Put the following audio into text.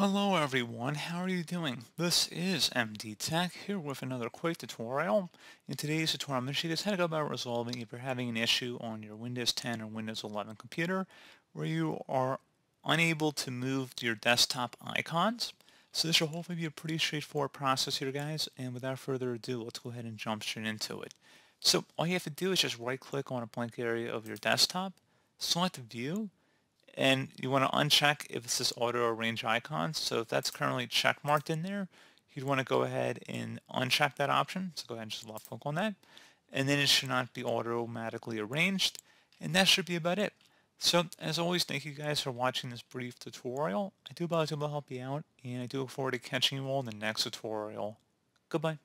Hello everyone, how are you doing? This is MD Tech here with another quick tutorial. In today's tutorial, I'm going to show you how to go about resolving if you're having an issue on your Windows 10 or Windows 11 computer where you are unable to move your desktop icons. So this should hopefully be a pretty straightforward process here guys, and without further ado, let's go ahead and jump straight into it. So all you have to do is just right click on a blank area of your desktop, select View, and you want to uncheck if this is auto arrange icons. So if that's currently check marked in there, you'd want to go ahead and uncheck that option. So go ahead and just left click on that. And then it should not be automatically arranged. And that should be about it. So as always, thank you guys for watching this brief tutorial. I do hope I was able to help you out, and I do look forward to catching you all in the next tutorial. Goodbye.